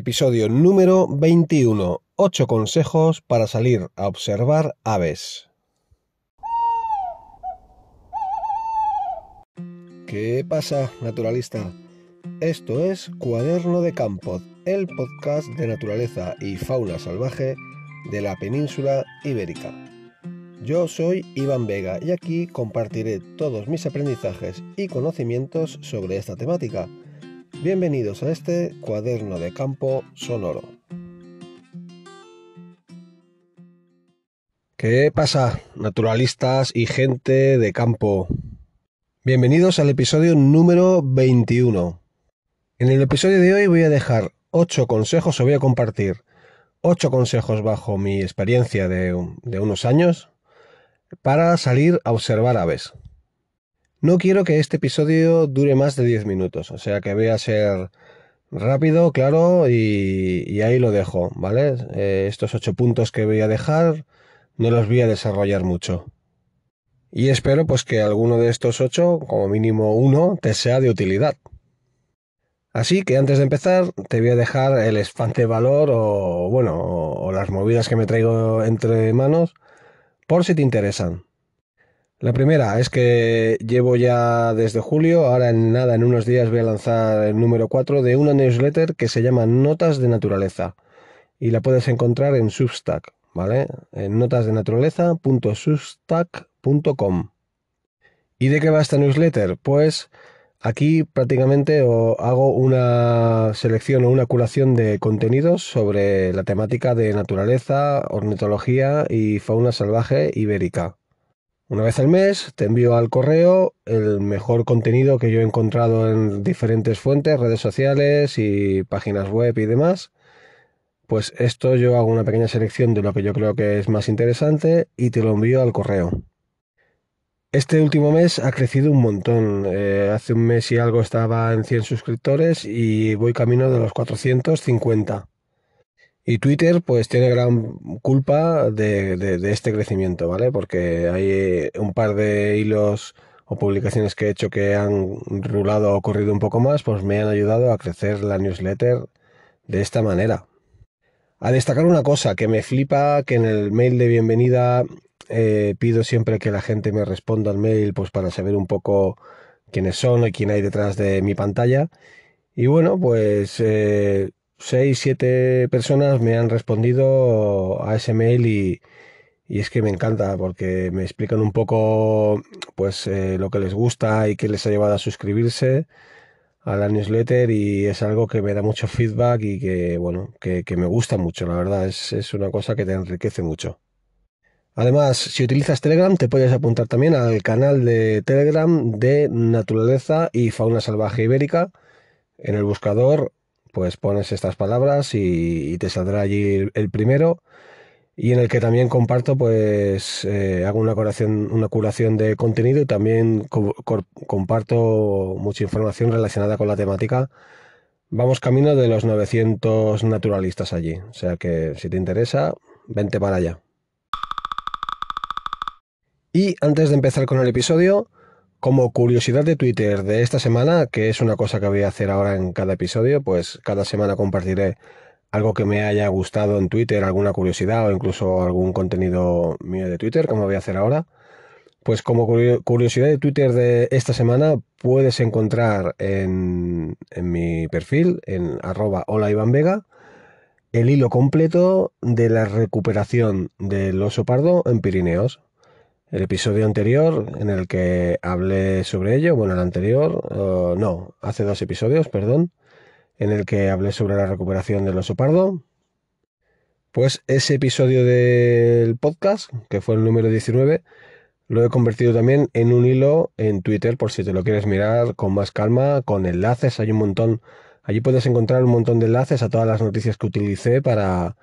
Episodio número 21. 8 consejos para salir a observar aves. ¿Qué pasa, naturalista? Esto es Cuaderno de Campo, el podcast de naturaleza y fauna salvaje de la península ibérica. Yo soy Iván Vega y aquí compartiré todos mis aprendizajes y conocimientos sobre esta temática Bienvenidos a este cuaderno de campo sonoro. ¿Qué pasa, naturalistas y gente de campo? Bienvenidos al episodio número 21. En el episodio de hoy voy a dejar ocho consejos, o voy a compartir ocho consejos bajo mi experiencia de unos años para salir a observar aves. No quiero que este episodio dure más de 10 minutos, o sea que voy a ser rápido, claro, y, ahí lo dejo, ¿vale? Eh, estos 8 puntos que voy a dejar no los voy a desarrollar mucho. Y espero pues que alguno de estos 8, como mínimo uno, te sea de utilidad. Así que antes de empezar te voy a dejar el espante valor o bueno, o las movidas que me traigo entre manos por si te interesan. La primera es que llevo ya desde julio, ahora en nada, en unos días voy a lanzar el número 4 de una newsletter que se llama Notas de Naturaleza y la puedes encontrar en Substack, ¿vale? En notasdenaturaleza.substack.com. ¿Y de qué va esta newsletter? Pues aquí prácticamente hago una selección o una curación de contenidos sobre la temática de naturaleza, ornitología y fauna salvaje ibérica. Una vez al mes te envío al correo el mejor contenido que yo he encontrado en diferentes fuentes, redes sociales y páginas web y demás. Pues esto yo hago una pequeña selección de lo que yo creo que es más interesante y te lo envío al correo. Este último mes ha crecido un montón. Eh, hace un mes y algo estaba en 100 suscriptores y voy camino de los 450. Y Twitter pues tiene gran culpa de, este crecimiento, ¿vale? Porque hay eh, un par de hilos o publicaciones que he hecho que han rulado o corrido un poco más, pues me han ayudado a crecer la newsletter de esta manera. A destacar una cosa que me flipa, que en el mail de bienvenida eh, pido siempre que la gente me responda al mail pues para saber un poco quiénes son y quién hay detrás de mi pantalla. Y bueno, pues eh, 6, 7 personas me han respondido a ese mail y, es que me encanta porque me explican un poco pues eh, lo que les gusta y qué les ha llevado a suscribirse a la newsletter y es algo que me da mucho feedback y que bueno que, que me gusta mucho la verdad es, es, una cosa que te enriquece mucho además si utilizas telegram te puedes apuntar también al canal de telegram de naturaleza y fauna salvaje ibérica en el buscador pues pones estas palabras y, te saldrá allí el primero y en el que también comparto, pues eh, hago una curación, una curación de contenido y también comparto mucha información relacionada con la temática. Vamos camino de los 900 naturalistas allí, o sea que si te interesa, vente para allá. Y antes de empezar con el episodio, como curiosidad de Twitter de esta semana, que es una cosa que voy a hacer ahora en cada episodio, pues cada semana compartiré algo que me haya gustado en Twitter, alguna curiosidad o incluso algún contenido mío de Twitter, como voy a hacer ahora. Pues como curiosidad de Twitter de esta semana, puedes encontrar en, mi perfil, en arroba hola Iván Vega, el hilo completo de la recuperación del oso pardo en Pirineos el episodio anterior en el que hablé sobre ello, bueno, el anterior, no, hace dos episodios, perdón, en el que hablé sobre la recuperación del oso pardo. Pues ese episodio del podcast, que fue el número 19, lo he convertido también en un hilo en Twitter por si te lo quieres mirar con más calma, con enlaces, hay un montón. Allí puedes encontrar un montón de enlaces a todas las noticias que utilicé para,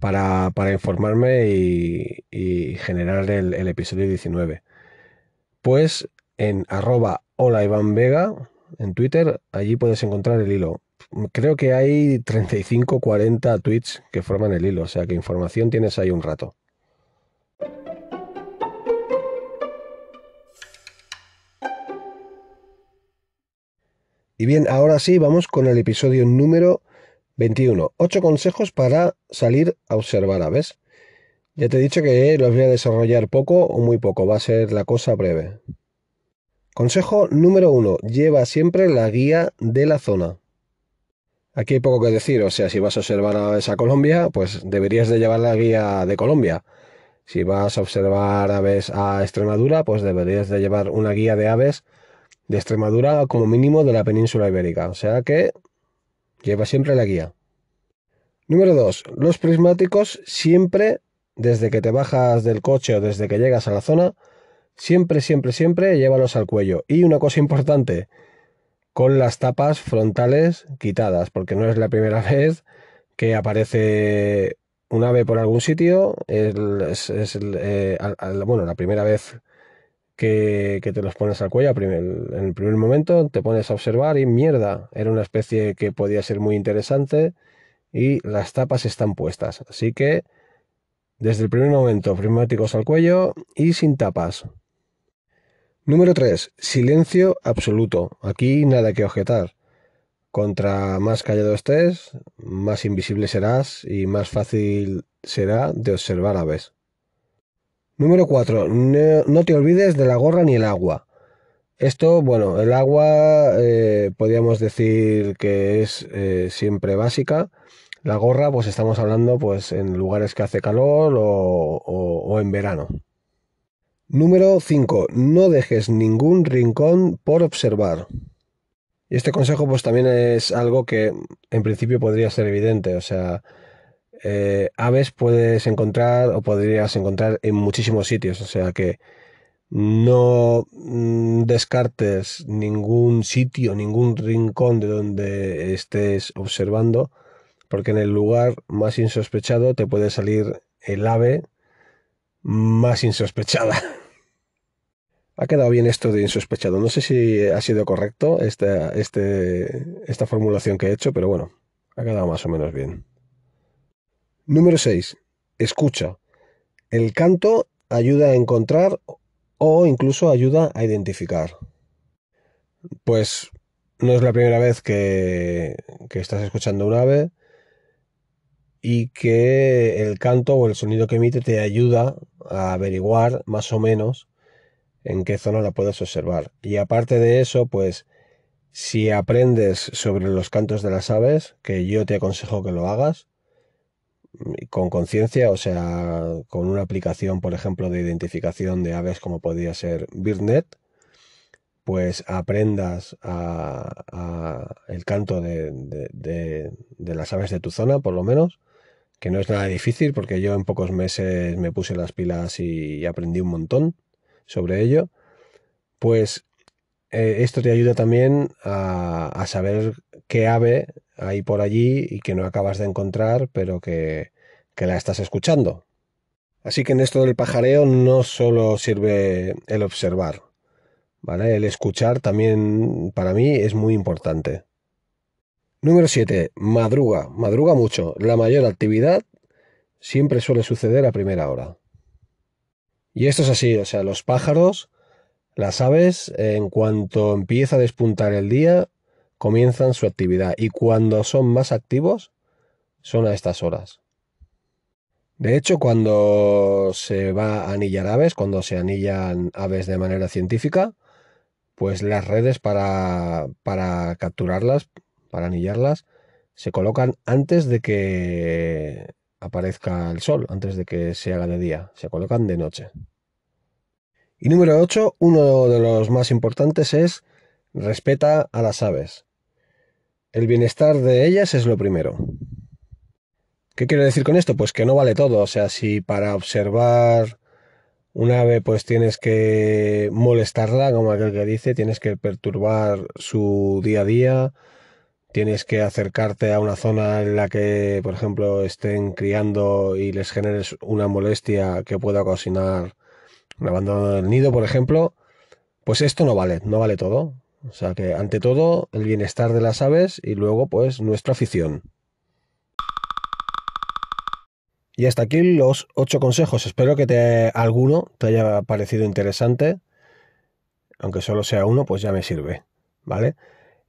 para, para informarme y, generar el, episodio 19. Pues en arroba hola Iván Vega, en Twitter, allí puedes encontrar el hilo. Creo que hay 35, 40 tweets que forman el hilo, o sea que información tienes ahí un rato. Y bien, ahora sí, vamos con el episodio número 21. 8 consejos para salir a observar aves. Ya te he dicho que los voy a desarrollar poco o muy poco, va a ser la cosa breve. Consejo número 1. Lleva siempre la guía de la zona. Aquí hay poco que decir, o sea, si vas a observar aves a Colombia, pues deberías de llevar la guía de Colombia. Si vas a observar aves a Extremadura, pues deberías de llevar una guía de aves de Extremadura como mínimo de la península ibérica. O sea que Lleva siempre la guía. Número 2. Los prismáticos siempre, desde que te bajas del coche o desde que llegas a la zona, siempre, siempre, siempre llévalos al cuello. Y una cosa importante, con las tapas frontales quitadas, porque no es la primera vez que aparece un ave por algún sitio. es, eh, bueno, la primera vez que, te los pones al cuello en el primer momento, te pones a observar y mierda, era una especie que podía ser muy interesante y las tapas están puestas. Así que desde el primer momento, prismáticos al cuello y sin tapas. Número 3. Silencio absoluto. Aquí nada que objetar. Contra más callado estés, más invisible serás y más fácil será de observar a vez. Número 4. No, te olvides de la gorra ni el agua. Esto, bueno, el agua eh, podríamos decir que es eh, siempre básica. La gorra, pues estamos hablando pues en lugares que hace calor o, o, en verano. Número 5. No dejes ningún rincón por observar. Y este consejo pues también es algo que en principio podría ser evidente. O sea, eh, aves puedes encontrar o podrías encontrar en muchísimos sitios, o sea que no mm, descartes ningún sitio, ningún rincón de donde estés observando, porque en el lugar más insospechado te puede salir el ave más insospechada. Ha quedado bien esto de insospechado. No sé si ha sido correcto esta este, formulación que he hecho, pero bueno, ha quedado más o menos bien. Número 6. Escucha. El canto ayuda a encontrar o incluso ayuda a identificar. Pues no es la primera vez que, que estás escuchando un ave y que el canto o el sonido que emite te ayuda a averiguar más o menos en qué zona la puedes observar. Y aparte de eso, pues si aprendes sobre los cantos de las aves, que yo te aconsejo que lo hagas, con conciencia, o sea, con una aplicación, por ejemplo, de identificación de aves como podría ser BirdNet, pues aprendas a, el canto de, las aves de tu zona, por lo menos, que no es nada difícil, porque yo en pocos meses me puse las pilas y, aprendí un montón sobre ello, pues eh, esto te ayuda también a saber qué ave ahí por allí y que no acabas de encontrar, pero que, que la estás escuchando. Así que en esto del pajareo no solo sirve el observar, ¿vale? El escuchar también para mí es muy importante. Número 7. Madruga. Madruga mucho. La mayor actividad siempre suele suceder a primera hora. Y esto es así, o sea, los pájaros, las aves, en cuanto empieza a despuntar el día, comienzan su actividad y cuando son más activos son a estas horas. De hecho, cuando se va a anillar aves, cuando se anillan aves de manera científica, pues las redes para, para capturarlas, para anillarlas, se colocan antes de que aparezca el sol, antes de que se haga de día, se colocan de noche. Y número 8, uno de los más importantes es respeta a las aves. El bienestar de ellas es lo primero. ¿Qué quiero decir con esto? Pues que no vale todo. O sea, si para observar un ave pues tienes que molestarla, como aquel que dice, tienes que perturbar su día a día, tienes que acercarte a una zona en la que, por ejemplo, estén criando y les generes una molestia que pueda cocinar un abandono del nido, por ejemplo, pues esto no vale, no vale todo. O sea que ante todo el bienestar de las aves y luego pues nuestra afición. Y hasta aquí los ocho consejos. Espero que te, alguno te haya parecido interesante. Aunque solo sea uno, pues ya me sirve. ¿Vale?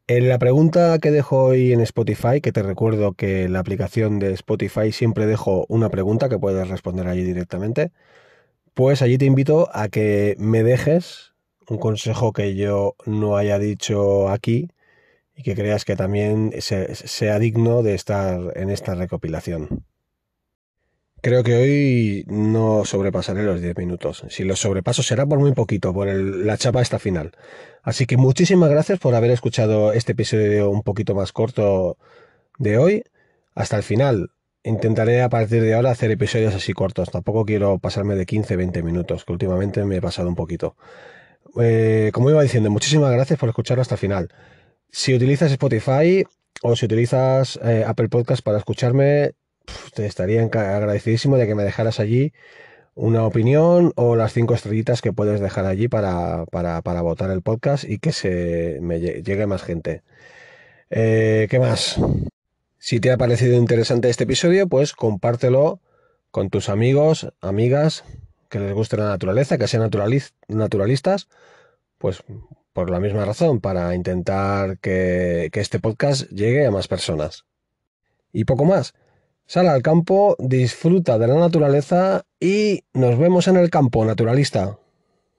En eh, la pregunta que dejo hoy en Spotify, que te recuerdo que la aplicación de Spotify siempre dejo una pregunta que puedes responder allí directamente, pues allí te invito a que me dejes un consejo que yo no haya dicho aquí y que creas que también sea digno de estar en esta recopilación. Creo que hoy no sobrepasaré los 10 minutos. Si los sobrepaso será por muy poquito, por la chapa esta final. Así que muchísimas gracias por haber escuchado este episodio un poquito más corto de hoy hasta el final. Intentaré a partir de ahora hacer episodios así cortos. Tampoco quiero pasarme de 15-20 minutos, que últimamente me he pasado un poquito. Eh, como iba diciendo, muchísimas gracias por escucharlo hasta el final. Si utilizas Spotify o si utilizas eh, Apple Podcast para escucharme, te estaría agradecidísimo de que me dejaras allí una opinión o las cinco estrellitas que puedes dejar allí para, votar el podcast y que se me llegue más gente. Eh, ¿Qué más? Si te ha parecido interesante este episodio, pues compártelo con tus amigos, amigas, que les guste la naturaleza, que sean naturalistas, pues por la misma razón, para intentar que, que este podcast llegue a más personas. Y poco más. Sal al campo, disfruta de la naturaleza y nos vemos en el campo naturalista.